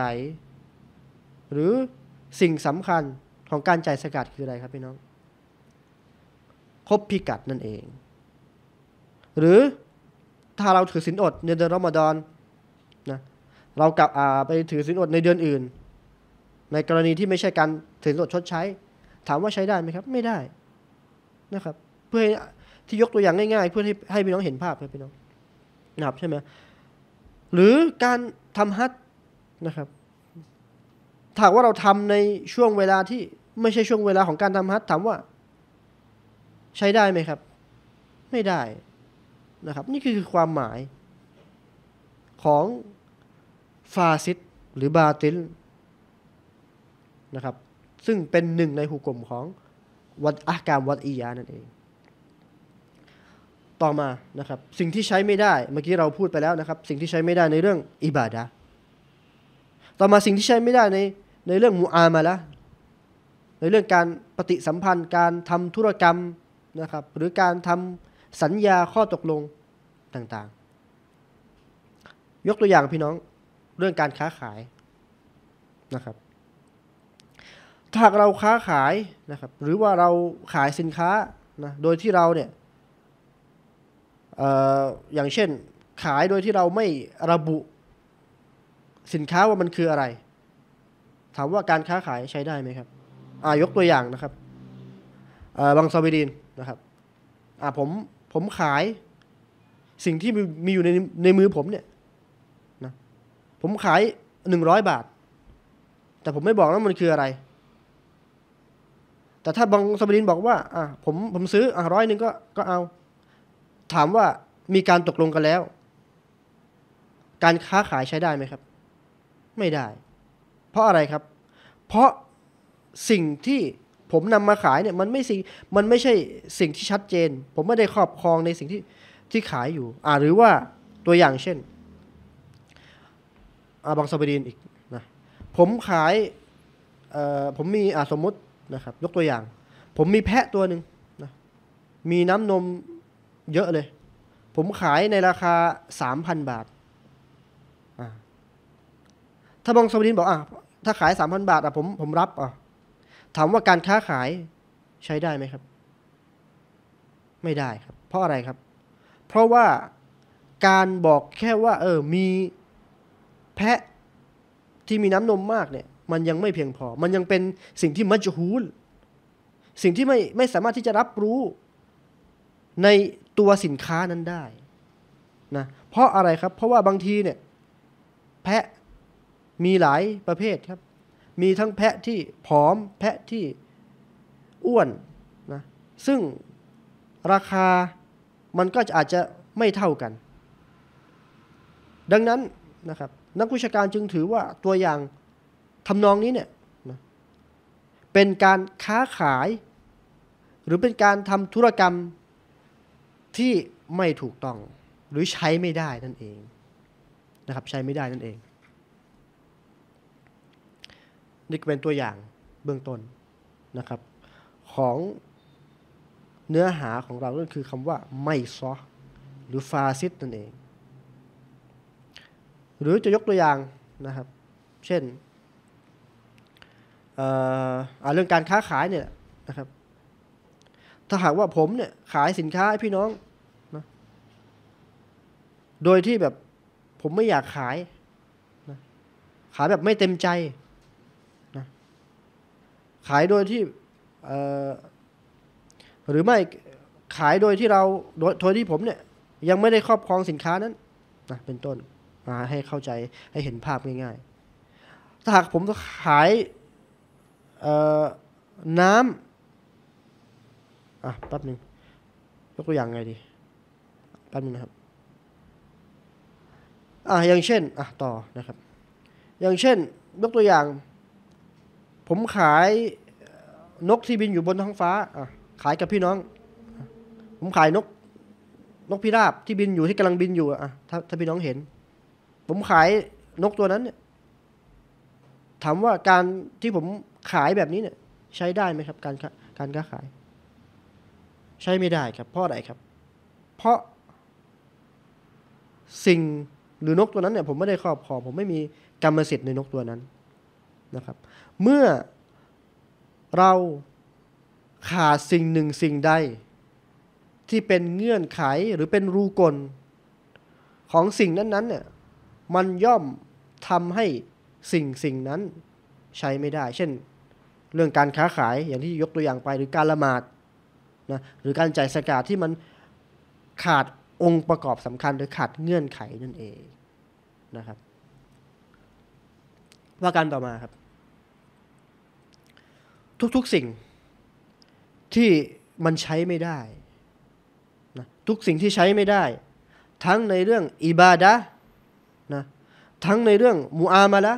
หรือสิ่งสำคัญของการจ่ายสกัดคืออะไรครับพี่น้อง ครบพิกัดนั่นเอง หรือถ้าเราถือสินอดในเดือนรอมฎอนนะเรากลับไปถือสินอดในเดือนอื่น ในกรณีที่ไม่ใช่การถือสินอดชดใช้ถามว่าใช้ได้ไหมครับ ไม่ได้นะครับ เพื่อที่ยกตัวอย่างง่าย ๆ เพื่อให้ให้พี่น้องเห็นภาพครับพี่น้องนะครับใช่ไหมหรือการทำฮัทนะครับ ถามว่าเราทำในช่วงเวลาที่ไม่ใช่ช่วงเวลาของการทำฮัทถามว่า ใช้ได้ไหมครับ ไม่ได้นะครับ นี่คือความหมายของฟาซิตหรือบาติลนะครับซึ่งเป็นหนึ่งในหุกกลมของวัดอาการวัดอียานั่นเอง ต่อมานะครับ สิ่งที่ใช้ไม่ได้เมื่อกี้เราพูดไปแล้วนะครับ สิ่งที่ใช้ไม่ได้ในเรื่องอิบาดะต่อมาสิ่งที่ใช้ไม่ได้ใน ในเรื่องมูอามาละในเรื่องการปฏิสัมพันธ์การทำธุรกรรมนะครับ หรือการทำสัญญาข้อตกลงต่าง ๆ ยกตัวอย่างพี่น้องเรื่องการค้าขายนะครับถ้าเราค้าขายนะครับ หรือว่าเราขายสินค้านะโดยที่เราเนี่ยอย่างเช่นขายโดยที่เราไม่ระบุสินค้าว่ามันคืออะไร ถามว่าการค้าขายใช้ได้ไหมครับอายกตัวอย่างนะครับบางซาบิดีนนะครับผมผมขาย สิ่งที่มีอยู่ในในมือผมเนี่ยนะผมขายหนึ่งร้อยบาท แต่ผมไม่บอกว่ามันคืออะไรแต่ถ้าบางสบดินบอกว่า อ่ะผม ผมซื้อ อ่ะร้อยหนึ่งก็ ก็เอา ถามว่ามีการตกลงกันแล้ว การค้าขายใช้ได้ไหมครับ ไม่ได้ เพราะอะไรครับ เพราะสิ่งที่ผมนำมาขายเนี่ย มันไม่สิ มันไม่ใช่สิ่งที่ชัดเจน ผมไม่ได้ครอบครองในสิ่งที่ ที่ขายอยู่ อ่าหรือว่า ตัวอย่างเช่นอาบางสบดีนอีกนะ ผมขายผมมี อ่าสมมตินะครับ ยกตัวอย่าง ผมมีแพะตัวหนึ่งนะมีน้ำนมเยอะเลย ผมขายในราคา 3,000 บาทถ้าบางสมดินบอกอ่ะ ถ้าขาย 3,000 บาทอ่ะผมผมรับอ่ะถามว่าการค้าขายใช้ได้ไหมครับ ไม่ได้ครับ เพราะอะไรครับ เพราะว่าการบอกแค่ว่า เออมีแพะที่มีน้ำนมมากเนี่ยมันยังไม่เพียงพอมันยังเป็นสิ่งที่มัจฮูล สิ่งที่ไม่ไม่สามารถที่จะรับรู้ในตัวสินค้านั้นได้นะ เพราะอะไรครับ เพราะว่าบางทีเนี่ย แพะมีหลายประเภทครับ มีทั้งแพะที่ผอม แพะที่อ้วนนะ ซึ่งราคามันก็อาจจะไม่เท่ากัน ดังนั้นนะครับ นักวิชาการจึงถือว่าตัวอย่างทำนองนี้เนี่ยเป็นการค้าขาย หรือเป็นการทำธุรกรรมที่ไม่ถูกต้อง หรือใช้ไม่ได้ นั่นเองนะครับ ใช้ไม่ได้นั่นเอง นี่เป็นตัวอย่างเบื้องต้นนะครับ ของเนื้อหาของเราก็คือคำว่าไม่ซอหรือฟาซิสนั่นเอง หรือจะยกตัวอย่างนะครับ เช่นเเรื่องการค้าขายเนี่ยนะครับ ถ้าหากว่าผมเนี่ย ขายสินค้าให้พี่น้องนะ โดยที่แบบผมไม่อยากขายนะขายแบบไม่เต็มใจนะ ขายโดยที่หรือไม่ขายโดยที่เราโดยที่ผมเนี่ย ยังไม่ได้ครอบครองสินค้านั้นนะเป็นต้นให้เข้าใจให้เห็นภาพง่ายๆ ถ้าหากผมขายน้ำ อ่ะแป๊บหนึ่งยกตัวอย่างไงดีแป๊บนึงนะครับ อ่ะอย่างเช่นอ่ะต่อนะครับ อย่างเช่นยกตัวอย่าง ผมขายนกที่บินอยู่บนท้องฟ้าอ่ะ ขายกับพี่น้อง ผมขายนก นกพิราบที่บินอยู่ที่กำลังบินอยู่อ่ะถ้าถ้าพี่น้องเห็น ผมขายนกตัวนั้น เนี่ยถามว่าการที่ผมขายแบบนี้เนี่ยใช้ได้ไหมครับ การการค้าขาย ใช้ไม่ได้ครับเพราะอะไรครับ เพราะสิ่งหรือนกตัวนั้นเนี่ยผมไม่ได้ครอบครองผมไม่มีกรรมสิทธิ์ในนกตัวนั้นนะครับ เมื่อเราขาดสิ่งหนึ่งสิ่งใด ที่เป็นเงื่อนไขหรือเป็นรูกลของสิ่งนั้นๆ เนี่ยมันย่อมทำให้สิ่งสิ่งนั้นใช้ไม่ได้ เช่นเรื่องการค้าขายอย่างที่ยกตัวอย่างไปหรือการละหมาดนะหรือการจ่ายสกาดที่มันขาดองค์ประกอบสำคัญหรือขาดเงื่อนไขนั่นเองนะครับว่าการต่อมาครับ ทุกๆสิ่งที่มันใช้ไม่ได้นะทุกสิ่งที่ใช้ไม่ได้ ทั้งในเรื่องอิบาดะนะทั้งในเรื่องมูอามะละ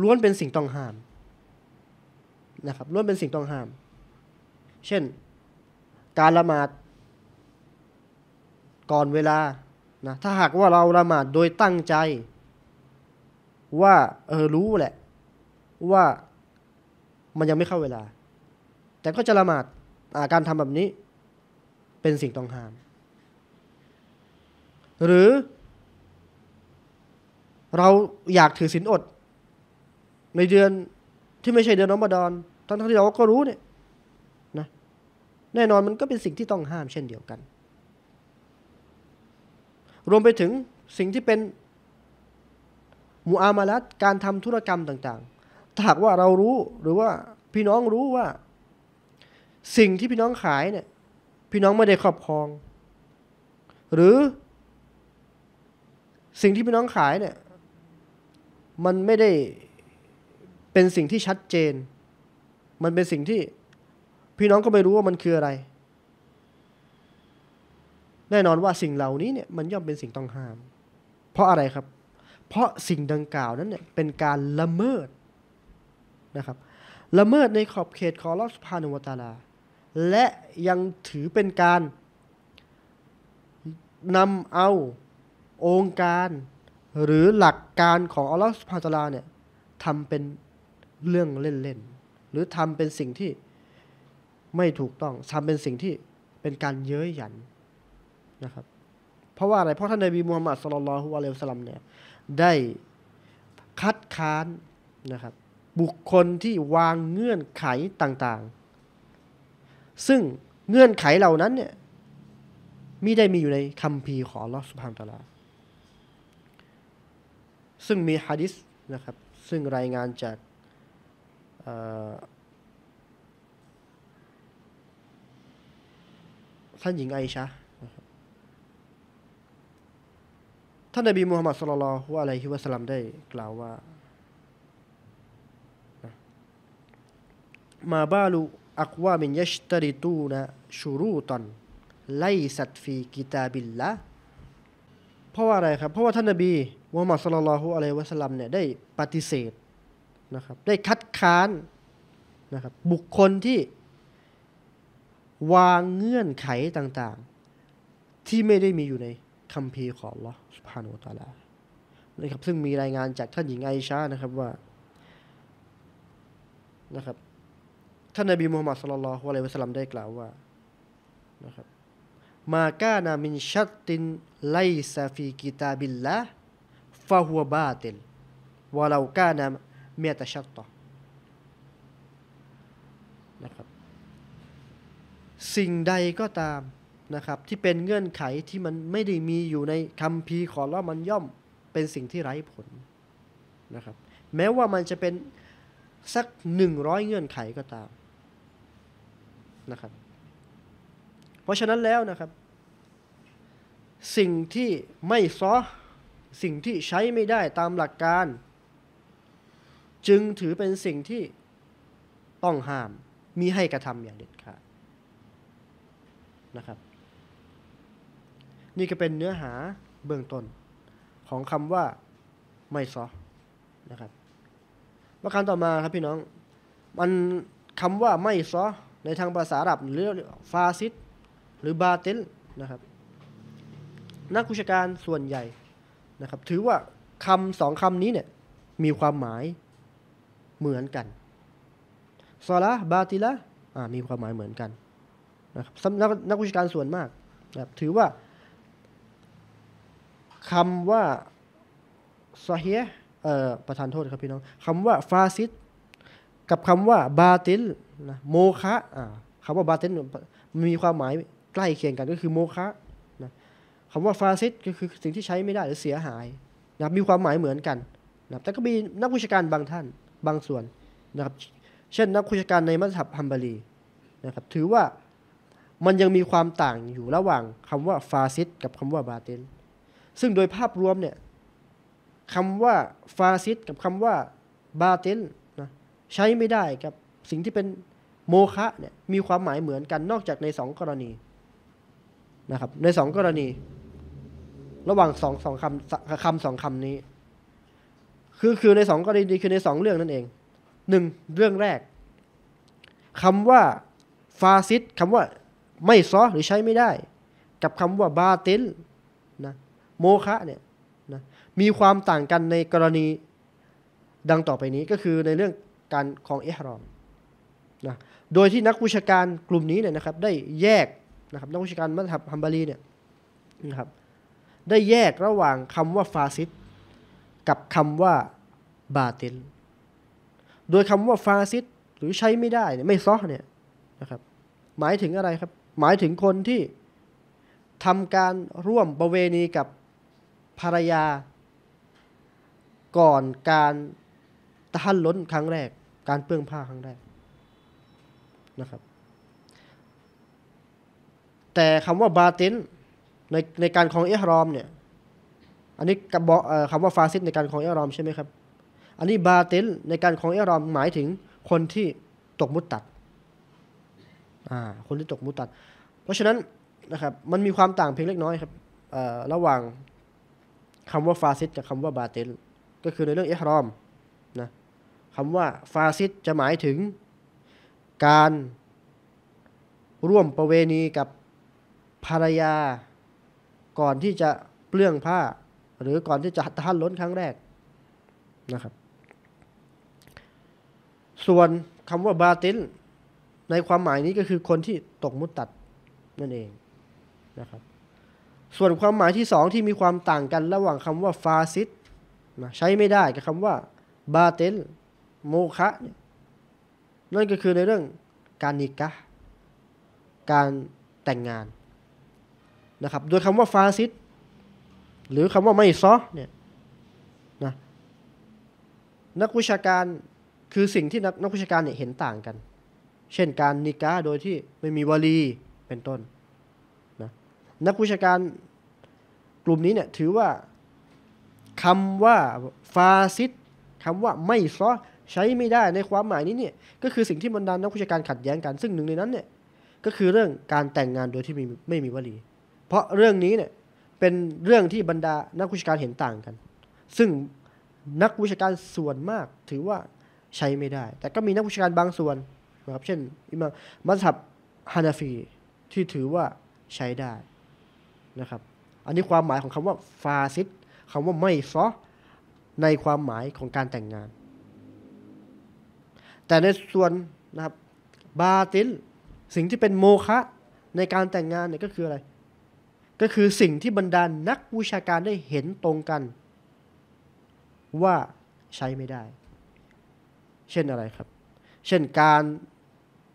ล้วนเป็นสิ่งต้องห้ามนะครับล้วนเป็นสิ่งต้องห้าม เช่น การละหมาดก่อนเวลา นะถ้าหากว่าเราละหมาดโดยตั้งใจ ว่า เออรู้แหละ ว่ามันยังไม่เข้าเวลา แต่ก็จะละหมาดาการทำแบบนี้ เป็นสิ่งต้องห้าม หรือ เราอยากถือศีลอดในเดือนที่ไม่ใช่เดือนอมดอนทั้งที่เราก็รู้เนี่ยนะ แน่นอนมันก็เป็นสิ่งที่ต้องห้าม เช่นเดียวกัน รวมไปถึงสิ่งที่เป็นมูอามาลัดการทำธุรกรรมต่าง ๆถ้าหากว่าเรารู้หรือว่าพี่น้องรู้ว่า สิ่งที่พี่น้องขายเนี่ย พี่น้องไม่ได้ครอบครอง หรือ สิ่งที่พี่น้องขายเนี่ย มันไม่ได้เป็นสิ่งที่ชัดเจน มันเป็นสิ่งที่พี่น้องก็ไม่รู้ว่ามันคืออะไร แน่นอนว่าสิ่งเหล่านี้เนี่ยมันย่อมเป็นสิ่งต้องห้าม เพราะอะไรครับ เพราะสิ่งดังกล่าวนั้นเนี่ยเป็นการละเมิดนะครับ ละเมิดในขอบเขตของลอสพานุวตาลา และยังถือเป็นการนำเอาองค์การ หรือหลักการของอัลลอฮฺสุภานตลาเนี่ยทำเป็นเรื่องเล่น ๆ หรือทำเป็นสิ่งที่ไม่ถูกต้อง ทำเป็นสิ่งที่เป็นการเย้ยหยันนะครับ เพราะว่าอะไร เพราะท่านนบีมูฮัมมัดสุลลัลฮุอะลัยฮิสลัมเนี่ย ได้คัดค้านนะครับ บุคคลที่วางเงื่อนไขต่างๆ ซึ่งเงื่อนไขเหล่านั้นเนี่ยมิได้มีอยู่ในคำพีของลอสุภาพตลาซึ่งมีฮะดิษนะครับ ซึ่งรายงานจากท่านหญิงไอชะท่านนบีมูฮัมมัดสุลลัลฮุอะลัยฮิวะสลัมได้ กล่าวว่า มาบาลูอักวามินยัชตริตูนะชูรูตันไลสัตฟีกิตาบิลละเพราะว่าอะไรครับ เพราะว่า ท่านนบีมูฮัมมัดสุลลัลอะลัยฮิวะสลัมเนี่ยได้ปฏิเสธนะครับได้คัดค้านนะครับบุคคลที่วางเงื่อนไขต่างๆ ที่ไม่ได้มีอยู่ในคัมภีร์ของลอสพานนตาลานะครับซึ่งมีรายงานจากท่านหญิงไอชานะครับว่านะครับท่านนบีมูฮัมมัดสลลัลฮุอะลัยวะสัลลัมได้กล่าวว่านะครับมากานามินชัตติน ไลซาฟีกิตาบิลละฟะฮัวบาติลวะลาวกานามียตชักต่อนะครับสิ่งใดก็ตาม นะครับ ที่เป็นเงื่อนไขที่มันไม่ได้มีอยู่ในคำพีขอร้อมันย่อมเป็นสิ่งที่ไร้ผลนะครับแม้ว่ามันจะเป็นสักหนึ่งร้อยเงื่อนไขก็ตามนะครับเพราะฉะนั้นแล้วนะครับ สิ่งที่ไม่ซอสิ่งที่ใช้ไม่ได้ตามหลักการจึงถือเป็นสิ่งที่ต้องห้ามมีให้กระทำอย่างเด็ดขาดนะครับ นี่ก็เป็นเนื้อหาเบื้องต้นของคำว่าไม่ซอนะครับประการต่อมาครับพี่น้อง มันคำว่าไม่ซอในทางภาษาอหับหรือฟาซิตหรือบาเตลนะครับ นักกุชการส่วนใหญ่นะครับ ถือว่าคำสองคำนี้เนี่ยมีความหมายเหมือนกัน ซอละบาติละมีความหมายเหมือนกันนะครับนักนักวิชาการส่วนมากนะถือว่าคำว่าซเฮเอ่อประธานโทษครับพี่น้องคำว่าฟาซิตกับคำว่าบาติลนะโมคะคำว่าบาติลมีความหมายใกล้เคียงกันก็คือ โมคะนะคำว่าฟาซิตก็คือสิ่งที่ใช้ไม่ได้หรือเสียหายนะมีความหมายเหมือนกันนะแต่ก็มีนักวิชาการบางท่านบางส่วนนะครับ เช่นนักคุชการในมัสฮับฮัมบารีนะครับ ถือว่ามันยังมีความต่างอยู่ระหว่างคำว่าฟาซิสกับคำว่าบาเตนซึ่งโดยภาพรวมเนี่ยคำว่าฟาซิสกับคำว่าบาเตนนะใช้ไม่ได้กับสิ่งที่เป็นโมคะเนี่ยมีความหมายเหมือนกันนอกจากในสองกรณีนะครับ ในสองกรณี ระหว่างสองสองคำคำสองคำนี้คือคือในสองกรณีคือในสองเรื่องนั่นเองหนึ่งเรื่องแรกคำว่าฟาซิสคำว่าไม่ซอหรือใช้ไม่ได้ กับคำว่าบาติลนะโมคะเนี่ยนะมีความต่างกันในกรณีดังต่อไปนี้ก็คือในเรื่องการของเอฮรอมนะโดยที่นักวิชาการกลุ่มนี้เนี่ยนะครับได้แยกนะครับนักวิชาการมัธยัฮัมบารีเนี่ยนะครับได้แยกระหว่างคำว่าฟาซิสกับคำว่าบาติล โดยคำว่าฟาซิสหรือใช้ไม่ได้ไม่ซ้อเนี่ยนะครับ หมายถึงอะไรครับ หมายถึงคนที่ทำการร่วมประเวณีกับ ภรรยาก่อนการ ตะหันล้นครั้งแรก การเปื้องผ้าครั้งแรกนะครับ แต่คำว่าบาตินในในการของเอฮรอมเนี่ยอันนี้คำว่า ฟาซิสในการของเอรอมใช่ไหมครับ อันนี้บาติลในการของเอรอมหมายถึงคนที่ตกมุตตัด อ่า คนที่ตกมุตตัด เพราะฉะนั้นนะครับ มันมีความต่างเพียงเล็กน้อยครับ ระหว่างคำว่าฟาซิสกับคำว่าบาติลก็คือในเรื่องเอรอมนะคำว่าฟาซิสจะหมายถึงการร่วมประเวณีกับภรรยาก่อนที่จะเปลื้องผ้าหรือก่อนที่จะท่านล้นครั้งแรกนะครับ ส่วนคำว่าบาตินในความหมายนี้ก็คือคนที่ตกมุตตัดนั่นเองนะครับ ส่วนความหมายที่สองที่มีความต่างกันระหว่างคำว่าฟาซิตนะใช้ไม่ได้กับคำว่าบาติลโมคะนั่นก็คือในเรื่องการนิกะการแต่งงานนะครับโดยคำว่าฟาซิตหรือคำว่าไม่ซอเนี่ยนะนักวิชาการคือสิ่งที่นักนักวิชาการเนี่ยเห็นต่างกัน เช่นการนิกาโดยที่ไม่มีวลีเป็นต้นนะนักวิชาการกลุ่มนี้เนี่ย ถือว่าคำว่าฟาซิสคำว่าไม่ซอใช้ไม่ได้ในความหมายนี้เนี่ยก็คือสิ่งที่บรรดานักวิชาการขัดแย้งกัน ซึ่งหนึ่งในนั้นเนี่ย ก็คือเรื่องการแต่งงานโดยที่ม่ไม่มีวลี เพราะเรื่องนี้เนี่ยเป็นเรื่องที่บรรดานักวิชาการเห็นต่างกัน ซึ่งนักวิชาการส่วนมากถือว่าใช้ไม่ได้ แต่ก็มีนักวิชาการบางส่วนนะครับเช่นอิมามมัสฮับฮานาฟีที่ถือว่าใช้ได้นะครับ อันนี้ความหมายของคำว่าฟาซิดคำว่าไม่ซอในความหมายของการแต่งงาน แต่ในส่วนนะครับบาติลสิ่งที่เป็นโมคะในการแต่งงานเนี่ยก็คืออะไรก็คือสิ่งที่บรรดานนักวิชาการได้เห็นตรงกัน ว่าใช้ไม่ได้ เช่นอะไรครับ เช่นการ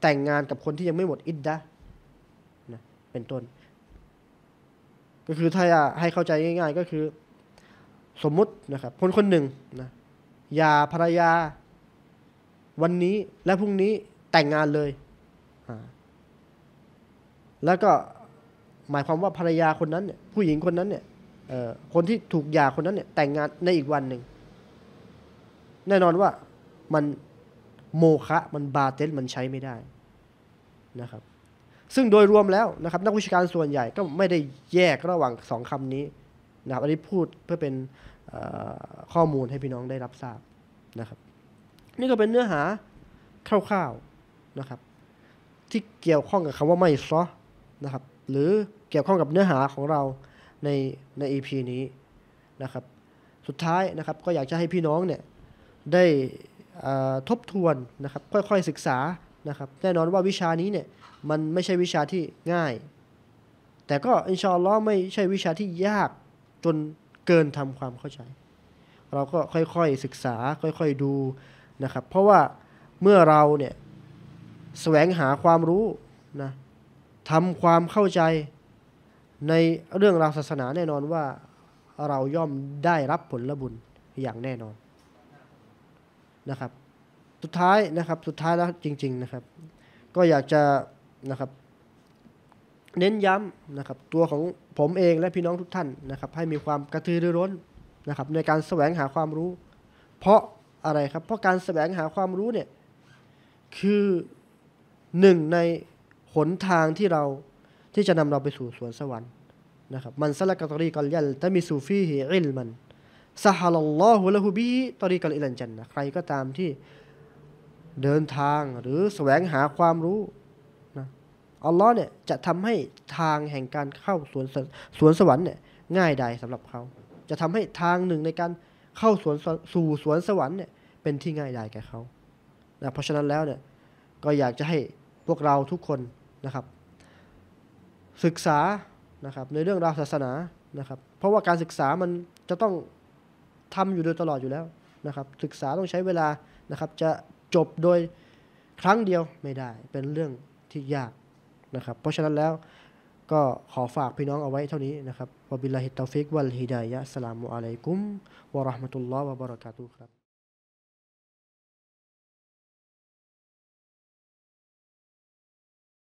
แต่งงานกับคนที่ยังไม่หมดอิดดะนะเป็นต้น ก็คือถ้าให้เข้าใจง่ายๆก็คือสมมุตินะครับคนคนหนึ่งนะยาภรรยา วันนี้และพรุ่งนี้แต่งงานเลย แล้วก็หมายความว่าภรรยาคนนั้นเนี่ยผู้หญิงคนนั้นเนี่ยคนที่ถูกหย่าคนนั้นเนี่ย แต่งงานในอีกวันหนึ่งแน่นอนว่ามันโมคะมันบาเตสมันใช้ไม่ได้นะครับ ซึ่งโดยรวมแล้วนะครับ นักวิชาการส่วนใหญ่ก็ไม่ได้แยกระหว่างสองคำนี้นะครับอันนี้พูดเพื่อเป็นข้อมูลให้พี่น้องได้รับทราบนะครับ นี่ก็เป็นเนื้อหาคร่าวๆนะครับ ที่เกี่ยวข้องกับคำว่าไม่ซอนะครับ หรือเกี่ยวข้องกับเนื้อหาของเราในใน EP นี้นะครับ สุดท้ายนะครับ ก็อยากจะให้พี่น้องเนี่ยได้ทบทวนนะครับ ค่อยๆ ศึกษานะครับ แน่นอนว่าวิชานี้เนี่ยมันไม่ใช่วิชาที่ง่าย แต่ก็อินชาอัลลอฮ์ไม่ใช่วิชาที่ยากจนเกินทำความเข้าใจ เราก็ค่อยๆ ศึกษา ค่อยๆดูนะครับ เพราะว่าเมื่อเราเนี่ยแสวงหาความรู้นะทำความเข้าใจในเรื่องราวศาสนาแน่นอนว่าเราย่อมได้รับผลลบุญอย่างแน่นอนนะครับ สุดท้ายนะครับสุดท้ายแล้วจริง ๆนะครับ ก็อยากจะนะครับเน้นย้ำนะครับตัวของผมเองและพี่น้องทุกท่านนะครับ ให้มีความกระตือรือร้นนะครับ ในการแสวงหาความรู้ เพราะอะไรครับ เพราะการแสวงหาความรู้เนี่ยคือหนึ่งใน หนทางที่เราที่จะนำเราไปสู่สวนสวรรค์นะครับ มันสละกตรีกัลยัลตะมิสูฟีฮิอิลมันซาฮัลลอฮุละฮุบีตอรีกัลอิลันจันนะใครก็ตามที่เดินทางหรือแสวงหาความรู้นะอัลลอฮ์เนี่ยจะทำให้ทางแห่งการเข้าสวนสวนสวรรค์เนี่ย ง่ายดายสำหรับเขา จะทำให้ทางหนึ่งในการ เข้าสวนสู่สวนสวรรค์เนี่ยเป็นที่ง่ายดายแก่เขานะเพราะฉะนั้นแล้วเนี่ย ก็อยากจะให้ พวกเราทุกคนนะครับศึกษานะครับในเรื่องราวศาสนานะครับเพราะว่าการศึกษามันจะต้องทำอยู่โดยตลอดอยู่แล้วนะครับศึกษาต้องใช้เวลานะครับจะจบโดยครั้งเดียวไม่ได้ เป็นเรื่องที่ยากนะครับเพราะฉะนั้นแล้วก็ขอฝากพี่น้องเอาไว้เท่านี้นะครับวบิลลาฮิตตอฟิกวัลฮิดายะสลามุอะลัยกุมวะราะห์มะตุลลอฮ์วะบะเราะกาตุครับ